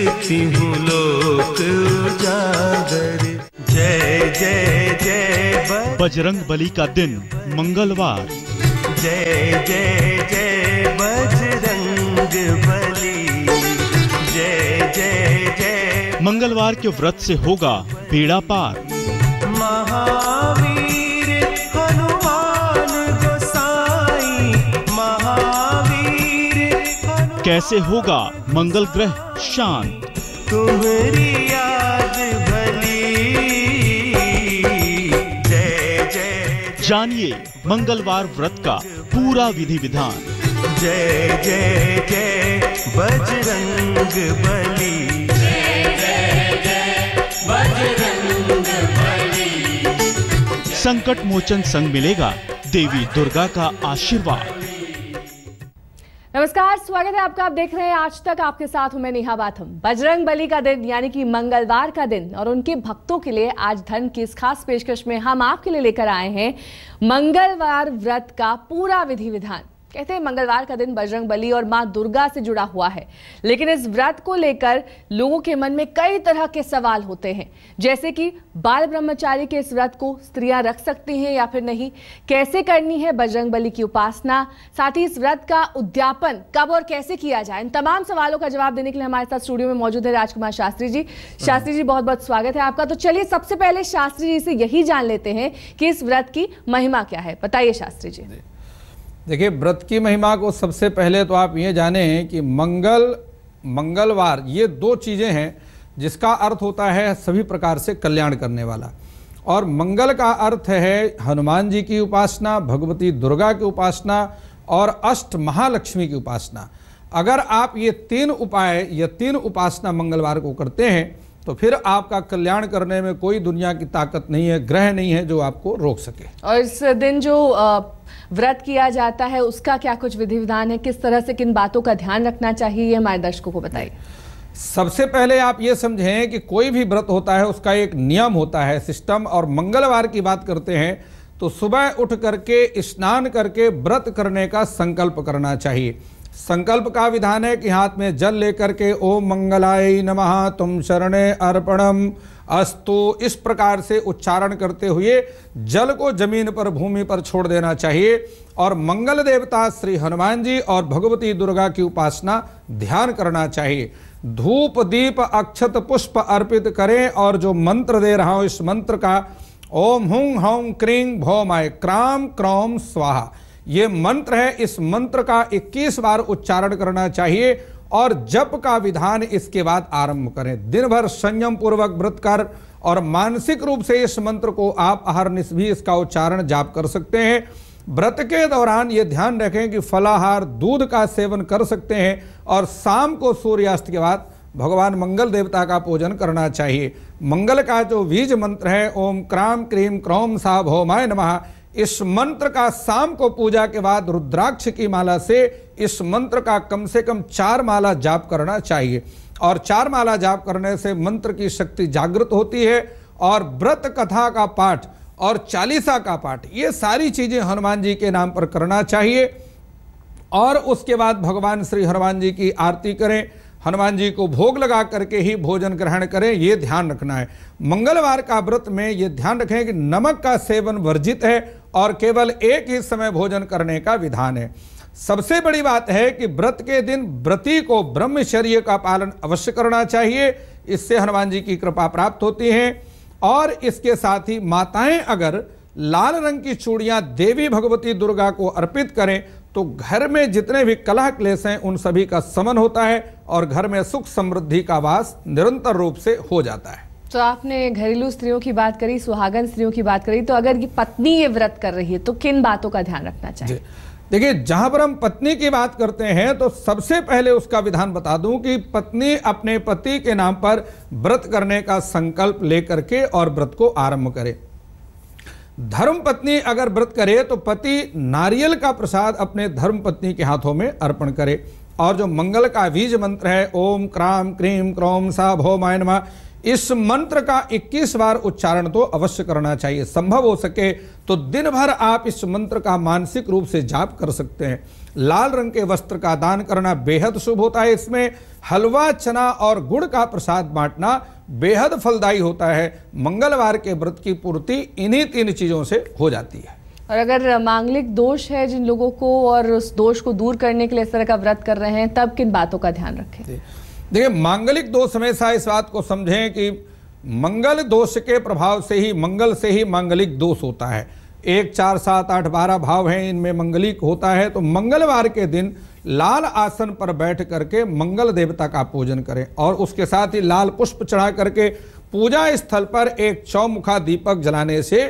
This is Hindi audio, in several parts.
देखती हूँ लोक उजागर जय जय जय बजरंग बली का दिन मंगलवार जय जय जय बजरंग बली जय जय जय मंगलवार के व्रत से होगा बेड़ा पार महावीर हनुमान महावीर कैसे होगा मंगल ग्रह शांत तुम्हारी याद भली जय जय जानिए मंगलवार व्रत का पूरा विधि विधान जय जय जय बजरंग बली संकट मोचन संग मिलेगा देवी दुर्गा का आशीर्वाद नमस्कार स्वागत है आपका आप देख रहे हैं आज तक आपके साथ हूं मैं नेहा बाथम बजरंग बली का दिन यानी कि मंगलवार का दिन और उनके भक्तों के लिए आज धन की इस खास पेशकश में हम आपके लिए लेकर आए हैं मंगलवार व्रत का पूरा विधि विधान कहते हैं मंगलवार का दिन बजरंग बली और माँ दुर्गा से जुड़ा हुआ है लेकिन इस व्रत को लेकर लोगों के मन में कई तरह के सवाल होते हैं जैसे कि बाल ब्रह्मचारी के इस व्रत को स्त्रियां रख सकती हैं या फिर नहीं कैसे करनी है बजरंग बली की उपासना साथ ही इस व्रत का उद्यापन कब और कैसे किया जाए इन तमाम सवालों का जवाब देने के लिए हमारे साथ स्टूडियो में मौजूद है राजकुमार शास्त्री जी शास्त्री जी बहुत बहुत स्वागत है आपका तो चलिए सबसे पहले शास्त्री जी से यही जान लेते हैं कि इस व्रत की महिमा क्या है बताइए शास्त्री जी देखिए व्रत की महिमा को सबसे पहले तो आप ये जाने कि मंगल मंगलवार ये दो चीज़ें हैं जिसका अर्थ होता है सभी प्रकार से कल्याण करने वाला और मंगल का अर्थ है हनुमान जी की उपासना भगवती दुर्गा की उपासना और अष्ट महालक्ष्मी की उपासना अगर आप ये तीन उपाय ये तीन उपासना मंगलवार को करते हैं तो फिर आपका कल्याण करने में कोई दुनिया की ताकत नहीं है ग्रह नहीं है जो आपको रोक सके और इस दिन जो व्रत किया जाता है उसका क्या कुछ विधि विधान है किस तरह से किन बातों का ध्यान रखना चाहिए ये हमारे दर्शकों को बताइए सबसे पहले आप ये समझें कि कोई भी व्रत होता है उसका एक नियम होता है सिस्टम और मंगलवार की बात करते हैं तो सुबह उठ करके स्नान करके व्रत करने का संकल्प करना चाहिए संकल्प का विधान है कि हाथ में जल लेकर के ओम मंगलाय नमः तुम शरणे अर्पणम अस्तु इस प्रकार से उच्चारण करते हुए जल को जमीन पर भूमि पर छोड़ देना चाहिए और मंगल देवता श्री हनुमान जी और भगवती दुर्गा की उपासना ध्यान करना चाहिए धूप दीप अक्षत पुष्प अर्पित करें और जो मंत्र दे रहा हूँ इस मंत्र का ओम हौ हौं क्रीं भौमाय क्राम क्रौम स्वाहा ये मंत्र है इस मंत्र का 21 बार उच्चारण करना चाहिए और जप का विधान इसके बाद आरंभ करें दिन भर संयम पूर्वक व्रत कर और मानसिक रूप से इस मंत्र को आप हर भी इसका उच्चारण जाप कर सकते हैं व्रत के दौरान ये ध्यान रखें कि फलाहार दूध का सेवन कर सकते हैं और शाम को सूर्यास्त के बाद भगवान मंगल देवता का पूजन करना चाहिए मंगल का जो बीज मंत्र है ओम क्राम क्रीम क्रौम सा भौमाय नमः इस मंत्र का शाम को पूजा के बाद रुद्राक्ष की माला से इस मंत्र का कम से कम चार माला जाप करना चाहिए और चार माला जाप करने से मंत्र की शक्ति जागृत होती है और व्रत कथा का पाठ और चालीसा का पाठ ये सारी चीज़ें हनुमान जी के नाम पर करना चाहिए और उसके बाद भगवान श्री हनुमान जी की आरती करें हनुमान जी को भोग लगा करके ही भोजन ग्रहण करें ये ध्यान रखना है मंगलवार का व्रत में ये ध्यान रखें कि नमक का सेवन वर्जित है और केवल एक ही समय भोजन करने का विधान है सबसे बड़ी बात है कि व्रत के दिन व्रती को ब्रह्मचर्य का पालन अवश्य करना चाहिए इससे हनुमान जी की कृपा प्राप्त होती है और इसके साथ ही माताएं अगर लाल रंग की चूड़ियां देवी भगवती दुर्गा को अर्पित करें तो घर में जितने भी कला क्लेश हैं उन सभी का समन होता है और घर में सुख समृद्धि का वास निरंतर रूप से हो जाता है तो आपने घरेलू स्त्रियों की बात करी सुहागन स्त्रियों की बात करी तो अगर ये पत्नी ये व्रत कर रही है तो किन बातों का ध्यान रखना चाहिए देखिए जहां पर हम पत्नी की बात करते हैं तो सबसे पहले उसका विधान बता दूं कि पत्नी अपने पति के नाम पर व्रत करने का संकल्प लेकर के और व्रत को आरंभ करे धर्म पत्नी अगर व्रत करे तो पति नारियल का प्रसाद अपने धर्म पत्नी के हाथों में अर्पण करे और जो मंगल का बीज मंत्र है ओम क्राम क्रीम क्रोम सा भो मायनमा इस मंत्र का 21 बार उच्चारण तो अवश्य करना चाहिए संभव हो सके तो दिन भर आप इस मंत्र का मानसिक रूप से जाप कर सकते हैं लाल रंग के वस्त्र का दान करना बेहद शुभ होता है इसमें हलवा चना और गुड़ का प्रसाद बांटना बेहद फलदायी होता है मंगलवार के व्रत की पूर्ति इन्हीं तीन चीज़ों से हो जाती है और अगर मांगलिक दोष है जिन लोगों को और उस दोष को दूर करने के लिए इस तरह का व्रत कर रहे हैं तब किन बातों का ध्यान रखें देखिए मांगलिक दोष हमेशा इस बात को समझें कि मंगल दोष के प्रभाव से ही मंगल से ही मांगलिक दोष होता है एक चार सात आठ बारह भाव हैं इनमें मंगलिक होता है तो मंगलवार के दिन लाल आसन पर बैठ करके मंगल देवता का पूजन करें और उसके साथ ही लाल पुष्प चढ़ा करके पूजा स्थल पर एक चौमुखा दीपक जलाने से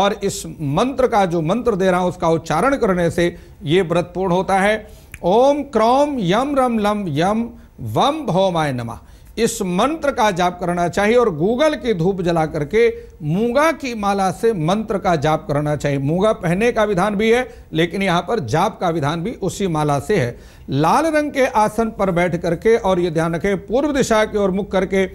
और इस मंत्र का जो मंत्र दे रहा हूँ उसका उच्चारण करने से ये व्रत पूर्ण होता है ओम क्रौम यम रम लम यम वम भौमाय नमा इस मंत्र का जाप करना चाहिए और गूगल की धूप जला करके मूंगा की माला से मंत्र का जाप करना चाहिए मूंगा पहने का विधान भी है लेकिन यहां पर जाप का विधान भी उसी माला से है लाल रंग के आसन पर बैठ करके और ये ध्यान रखें पूर्व दिशा की ओर मुख करके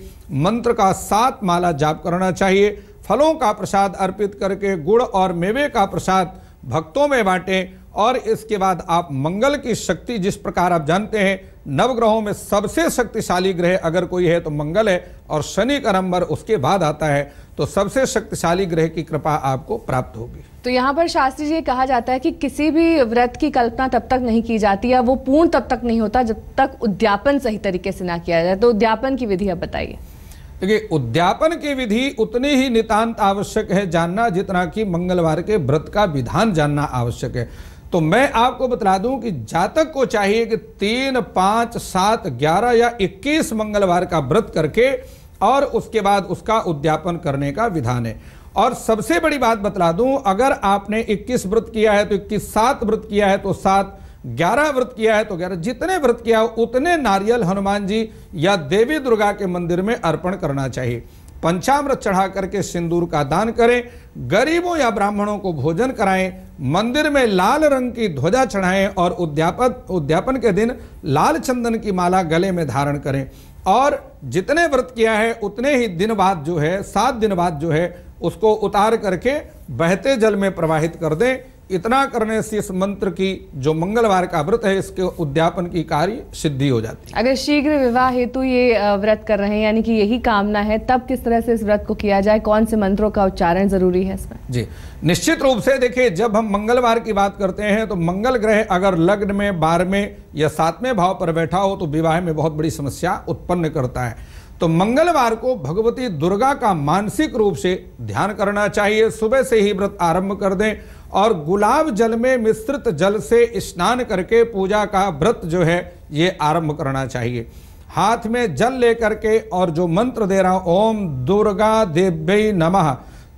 मंत्र का सात माला जाप करना चाहिए फलों का प्रसाद अर्पित करके गुड़ और मेवे का प्रसाद भक्तों में बांटें और इसके बाद आप मंगल की शक्ति जिस प्रकार आप जानते हैं नवग्रहों में सबसे शक्तिशाली ग्रह अगर कोई है तो मंगल है और शनि का नंबर उसके बाद आता है तो सबसे शक्तिशाली ग्रह की कृपा आपको प्राप्त होगी तो यहाँ पर शास्त्री जी कहा जाता है कि किसी भी व्रत की कल्पना तब तक नहीं की जाती है वो पूर्ण तब तक नहीं होता जब तक उद्यापन सही तरीके से ना किया जाए तो उद्यापन की विधि आप बताइए देखिए उद्यापन की विधि उतनी ही नितान्त आवश्यक है जानना जितना कि मंगलवार के व्रत का विधान जानना आवश्यक है तो मैं आपको बता दूं कि जातक को चाहिए कि तीन पांच सात ग्यारह या इक्कीस मंगलवार का व्रत करके और उसके बाद उसका उद्यापन करने का विधान है और सबसे बड़ी बात बता दूं अगर आपने 21 व्रत किया है तो 21 सात व्रत किया है तो सात ग्यारह व्रत किया है तो ग्यारह जितने व्रत किया उतने नारियल हनुमान जी या देवी दुर्गा के मंदिर में अर्पण करना चाहिए पंचामृत चढ़ा करके सिंदूर का दान करें गरीबों या ब्राह्मणों को भोजन कराएं मंदिर में लाल रंग की ध्वजा चढ़ाएं और उद्यापन उद्यापन के दिन लाल चंदन की माला गले में धारण करें और जितने व्रत किया है उतने ही दिन बाद जो है सात दिन बाद जो है उसको उतार करके बहते जल में प्रवाहित कर दें इतना करने से इस मंत्र की जो मंगलवार का व्रत है इसके उद्यापन की कार्य सिद्धि हो जाती है अगर शीघ्र विवाह हेतु ये व्रत कर रहे हैं यानी कि यही कामना है तब किस तरह से इस व्रत को किया जाए कौन से मंत्रों का उच्चारण जरूरी है इसमें जी निश्चित रूप से देखिए जब हम मंगलवार की बात करते हैं तो मंगल ग्रह अगर लग्न में बारहवें या सातवें भाव पर बैठा हो तो विवाह में बहुत बड़ी समस्या उत्पन्न करता है तो मंगलवार को भगवती दुर्गा का मानसिक रूप से ध्यान करना चाहिए सुबह से ही व्रत आरंभ कर दें और गुलाब जल में मिश्रित जल से स्नान करके पूजा का व्रत जो है ये आरंभ करना चाहिए हाथ में जल लेकर के और जो मंत्र दे रहा हूँ ओम दुर्गा देव्य नमः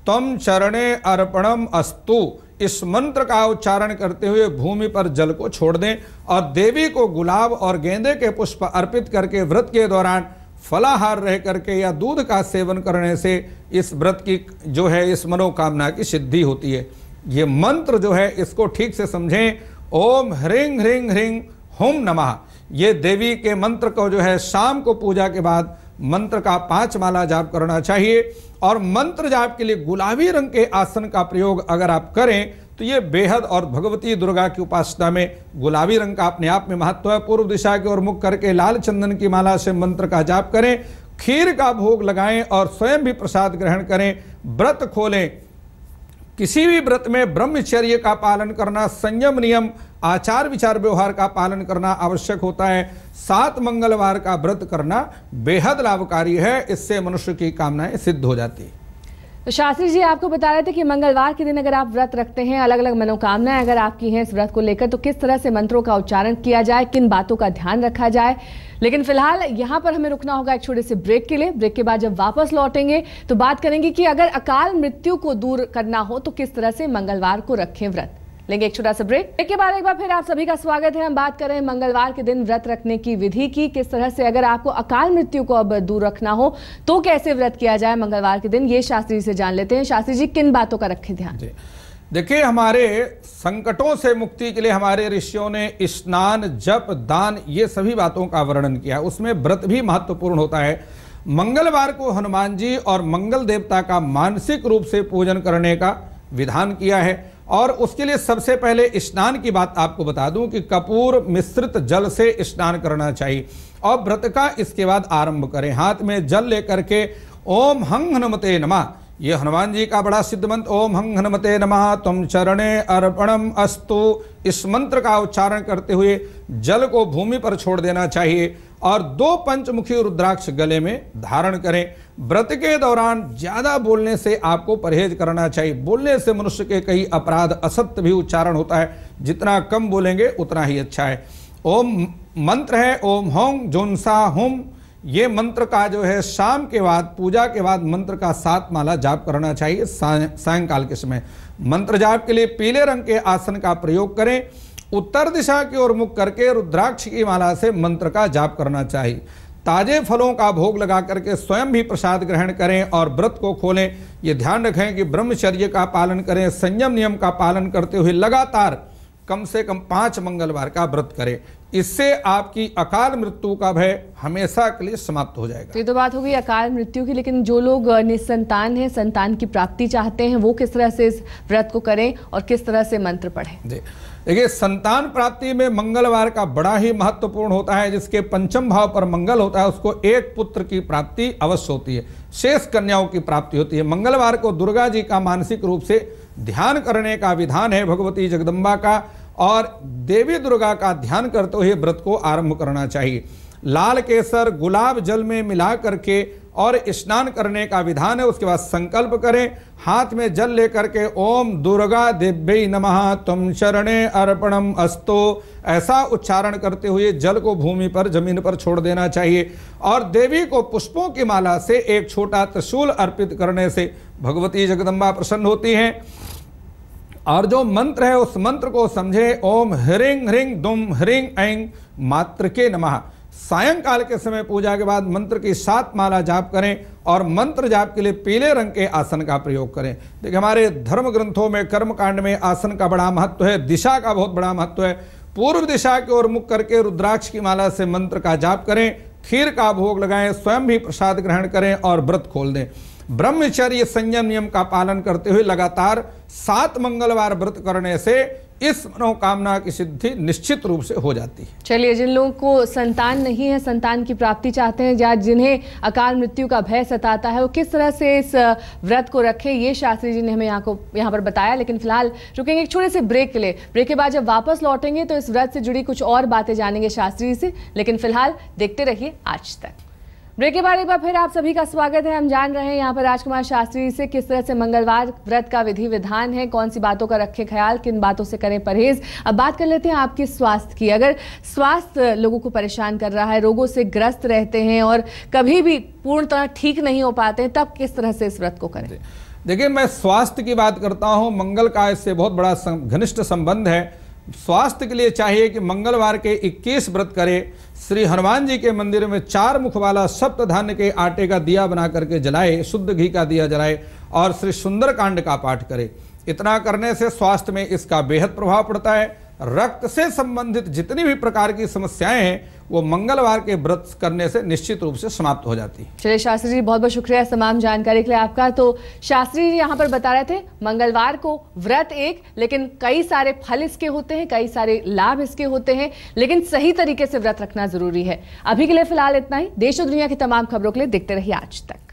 तम चरणे अर्पणम अस्तु इस मंत्र का उच्चारण करते हुए भूमि पर जल को छोड़ दें और देवी को गुलाब और गेंदे के पुष्प अर्पित करके व्रत के दौरान फलाहार रह करके या दूध का सेवन करने से इस व्रत की जो है इस मनोकामना की सिद्धि होती है ये मंत्र जो है इसको ठीक से समझें ओम ह्रीं ह्रीं ह्रीं होम नमः ये देवी के मंत्र को जो है शाम को पूजा के बाद मंत्र का पांच माला जाप करना चाहिए और मंत्र जाप के लिए गुलाबी रंग के आसन का प्रयोग अगर आप करें तो ये बेहद और भगवती दुर्गा की उपासना में गुलाबी रंग का अपने आप में महत्व है पूर्व दिशा की ओर मुख करके लाल चंदन की माला से मंत्र का जाप करें खीर का भोग लगाएं और स्वयं भी प्रसाद ग्रहण करें व्रत खोलें किसी भी व्रत में ब्रह्मचर्य का पालन करना संयम नियम आचार विचार व्यवहार का पालन करना आवश्यक होता है सात मंगलवार का व्रत करना बेहद लाभकारी है इससे मनुष्य की कामनाएं सिद्ध हो जाती है तो शास्त्री जी आपको बता रहे थे कि मंगलवार के दिन अगर आप व्रत रखते हैं अलग अलग मनोकामनाएं अगर आपकी हैं इस व्रत को लेकर तो किस तरह से मंत्रों का उच्चारण किया जाए किन बातों का ध्यान रखा जाए लेकिन फिलहाल यहाँ पर हमें रुकना होगा एक छोटे से ब्रेक के लिए ब्रेक के बाद जब वापस लौटेंगे तो बात करेंगे कि अगर अकाल मृत्यु को दूर करना हो तो किस तरह से मंगलवार को रखें व्रत लेंगे एक छोटा सा ब्रेक के बाद एक बार फिर आप सभी का स्वागत है हम बात कर रहे हैं मंगलवार के दिन व्रत रखने की विधि की किस तरह से अगर आपको अकाल मृत्यु को अब दूर रखना हो तो कैसे व्रत किया जाए मंगलवार के दिन ये शास्त्री जी से जान लेते हैं शास्त्री जी किन बातों का रखें ध्यान देखिए हमारे संकटों से मुक्ति के लिए हमारे ऋषियों ने स्नान जप दान ये सभी बातों का वर्णन किया उसमें व्रत भी महत्वपूर्ण होता है मंगलवार को हनुमान जी और मंगल देवता का मानसिक रूप से पूजन करने का विधान किया है और उसके लिए सबसे पहले स्नान की बात आपको बता दूं कि कपूर मिश्रित जल से स्नान करना चाहिए और व्रत का इसके बाद आरंभ करें हाथ में जल लेकर के ओम हंग हनुमते नमा ये हनुमान जी का बड़ा सिद्ध मंत्र ओम हंग हनुमते नमा तुम चरणे अर्पणम अस्तु इस मंत्र का उच्चारण करते हुए जल को भूमि पर छोड़ देना चाहिए और दो पंचमुखी रुद्राक्ष गले में धारण करें व्रत के दौरान ज़्यादा बोलने से आपको परहेज करना चाहिए बोलने से मनुष्य के कई अपराध असत्य भी उच्चारण होता है जितना कम बोलेंगे उतना ही अच्छा है ओम मंत्र है ओम होम जोनसा होम ये मंत्र का जो है शाम के बाद पूजा के बाद मंत्र का सात माला जाप करना चाहिए सायंकाल के समय मंत्र जाप के लिए पीले रंग के आसन का प्रयोग करें उत्तर दिशा की ओर मुख करके रुद्राक्ष की माला से मंत्र का जाप करना चाहिए ताजे फलों का भोग लगा करके स्वयं भी प्रसाद ग्रहण करें और व्रत को खोलें ये ध्यान रखें कि ब्रह्मचर्य का पालन करें संयम नियम का पालन करते हुए लगातार कम से कम पाँच मंगलवार का व्रत करें इससे आपकी अकाल मृत्यु का भय हमेशा के लिए समाप्त हो जाएगा तो ये तो बात हो गई अकाल मृत्यु की लेकिन जो लोग निसंतान हैं संतान की प्राप्ति चाहते हैं वो किस तरह से इस व्रत को करें और किस तरह से मंत्र पढ़ें देखिए संतान प्राप्ति में मंगलवार का बड़ा ही महत्वपूर्ण होता है जिसके पंचम भाव पर मंगल होता है उसको एक पुत्र की प्राप्ति अवश्य होती है शेष कन्याओं की प्राप्ति होती है मंगलवार को दुर्गा जी का मानसिक रूप से ध्यान करने का विधान है भगवती जगदम्बा का और देवी दुर्गा का ध्यान करते हुए व्रत को आरंभ करना चाहिए लाल केसर गुलाब जल में मिला करके और स्नान करने का विधान है उसके बाद संकल्प करें हाथ में जल लेकर के ओम दुर्गा दिव्य नमः तुम शरणे अर्पणम अस्तो ऐसा उच्चारण करते हुए जल को भूमि पर जमीन पर छोड़ देना चाहिए और देवी को पुष्पों की माला से एक छोटा त्रिशूल अर्पित करने से भगवती जगदम्बा प्रसन्न होती हैं और जो मंत्र है उस मंत्र को समझे ओम ह्रिंग ह्रिंग दुम ह्रिंग ऐंग मात्र के नमः सायंकाल के समय पूजा के बाद मंत्र की सात माला जाप करें और मंत्र जाप के लिए पीले रंग के आसन का प्रयोग करें देखिए हमारे धर्म ग्रंथों में कर्मकांड में आसन का बड़ा महत्व है दिशा का बहुत बड़ा महत्व है पूर्व दिशा की ओर मुख करके रुद्राक्ष की माला से मंत्र का जाप करें खीर का भोग लगाएं स्वयं भी प्रसाद ग्रहण करें और व्रत खोल दें ब्रह्मचर्य संयम नियम का पालन करते हुए लगातार सात मंगलवार व्रत करने से इस मनोकामना की सिद्धि निश्चित रूप से हो जाती है चलिए जिन लोगों को संतान नहीं है संतान की प्राप्ति चाहते हैं या जिन्हें अकाल मृत्यु का भय सताता है वो किस तरह से इस व्रत को रखें ये शास्त्री जी ने हमें यहाँ को यहाँ पर बताया लेकिन फिलहाल रुकेंगे एक छोटे से ब्रेक के लिए ब्रेक के बाद जब वापस लौटेंगे तो इस व्रत से जुड़ी कुछ और बातें जानेंगे शास्त्री जी से लेकिन फिलहाल देखते रहिए आज तक ब्रेक के बाद एक बार फिर आप सभी का स्वागत है हम जान रहे हैं यहाँ पर राजकुमार शास्त्री से किस तरह से मंगलवार व्रत का विधि विधान है कौन सी बातों का रखें ख्याल किन बातों से करें परहेज अब बात कर लेते हैं आपके स्वास्थ्य की अगर स्वास्थ्य लोगों को परेशान कर रहा है रोगों से ग्रस्त रहते हैं और कभी भी पूर्ण तरह ठीक नहीं हो पाते हैं तब किस तरह से इस व्रत को करें देखिए मैं स्वास्थ्य की बात करता हूँ मंगल का इससे बहुत बड़ा घनिष्ठ संबंध है स्वास्थ्य के लिए चाहिए कि मंगलवार के 21 व्रत करें श्री हनुमान जी के मंदिर में चार मुख वाला सप्त धान्य के आटे का दिया बना करके जलाए शुद्ध घी का दिया जलाए और श्री सुंदरकांड का पाठ करें इतना करने से स्वास्थ्य में इसका बेहद प्रभाव पड़ता है रक्त से संबंधित जितनी भी प्रकार की समस्याएं हैं वो मंगलवार के व्रत करने से निश्चित रूप से समाप्त हो जाती है चलिए शास्त्री जी बहुत बहुत शुक्रिया तमाम जानकारी के लिए आपका तो शास्त्री जी यहाँ पर बता रहे थे मंगलवार को व्रत एक लेकिन कई सारे फल इसके होते हैं कई सारे लाभ इसके होते हैं लेकिन सही तरीके से व्रत रखना जरूरी है अभी के लिए फिलहाल इतना ही देश और दुनिया की तमाम खबरों के लिए देखते रहिए आज तक